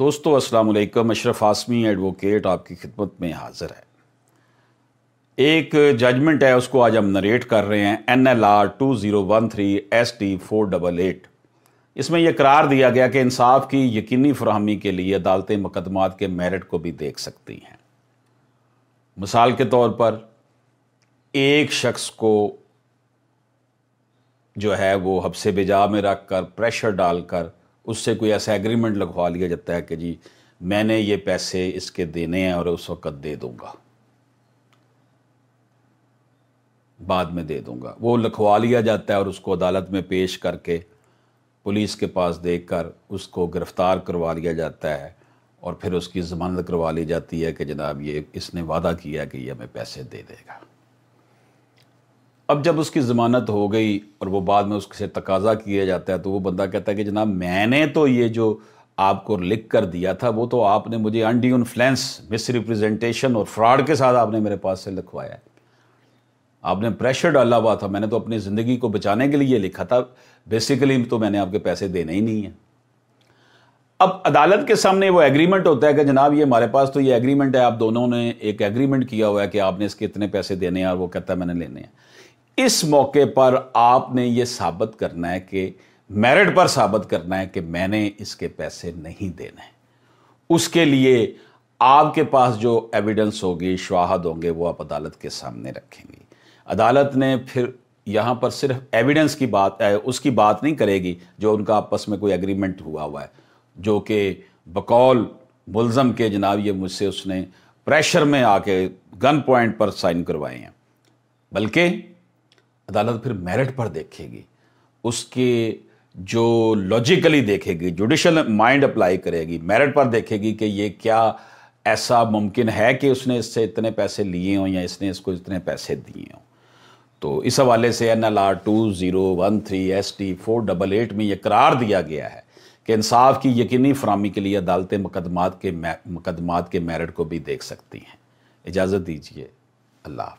दोस्तों अस्सलाम वालेकुम अशरफ आसमी एडवोकेट आपकी खिदमत में हाज़िर है एक जजमेंट है उसको आज हम नरेट कर रहे हैं N L R two zero one three S T four double eight इसमें यह करार दिया गया कि इंसाफ की यकीनी फरहमी के लिए अदालतें मुकदमात के मेरिट को भी देख सकती हैं मिसाल के तौर पर एक शख्स को जो है वो हबसे बेजा में रख कर प्रेशर डालकर उससे कोई ऐसा एग्रीमेंट लगवा लिया जाता है कि जी मैंने ये पैसे इसके देने हैं और उस वक़्त दे दूँगा बाद में दे दूँगा वो लिखवा लिया जाता है और उसको अदालत में पेश करके पुलिस के पास कर उसको गिरफ़्तार करवा लिया जाता है और फिर उसकी ज़मानत करवा ली जाती है कि जनाब ये इसने वादा किया कि ये हमें पैसे दे देगा अब जब उसकी ज़मानत हो गई और वो बाद में उससे तकाजा किया जाता है तो वो बंदा कहता है कि जनाब मैंने तो ये जो आपको लिख कर दिया था वो तो आपने मुझे अनड्यू इन्फ्लुएंस मिस रिप्रेजेंटेशन और फ्रॉड के साथ आपने मेरे पास से लिखवाया आपने प्रेशर डाला हुआ था मैंने तो अपनी ज़िंदगी को बचाने के लिए लिखा था बेसिकली तो मैंने आपके पैसे देने ही नहीं है अब अदालत के सामने वो एग्रीमेंट होता है कि जनाब ये हमारे पास तो ये एग्रीमेंट है आप दोनों ने एक एग्रीमेंट किया हुआ है कि आपने इसके इतने पैसे देने हैं और वो कहता है मैंने लेने हैं इस मौके पर आपने ये साबित करना है कि मेरिट पर साबित करना है कि मैंने इसके पैसे नहीं देने उसके लिए आपके पास जो एविडेंस होगी शवाहद होंगे वो आप अदालत के सामने रखेंगे अदालत ने फिर यहाँ पर सिर्फ एविडेंस की बात उसकी बात नहीं करेगी जो उनका आपस में कोई एग्रीमेंट हुआ हुआ है जो कि बकौल मुलज़म के जनाब ये मुझसे उसने प्रेशर में आके गन पॉइंट पर साइन करवाए हैं बल्कि अदालत फिर मेरिट पर देखेगी उसके जो लॉजिकली देखेगी जुडिशल माइंड अप्लाई करेगी मेरिट पर देखेगी कि ये क्या ऐसा मुमकिन है कि उसने इससे इतने पैसे लिए हों या इसने इसको इतने पैसे दिए हों तो इस हवाले से N L R two zero one three S T four double eight में ये करार दिया गया है कि इंसाफ की यकीनी फरहमी के लिए अदालतें मुकदमात के मुकदमात के मेरिट को भी देख सकती हैं इजाज़त दीजिए अल्लाह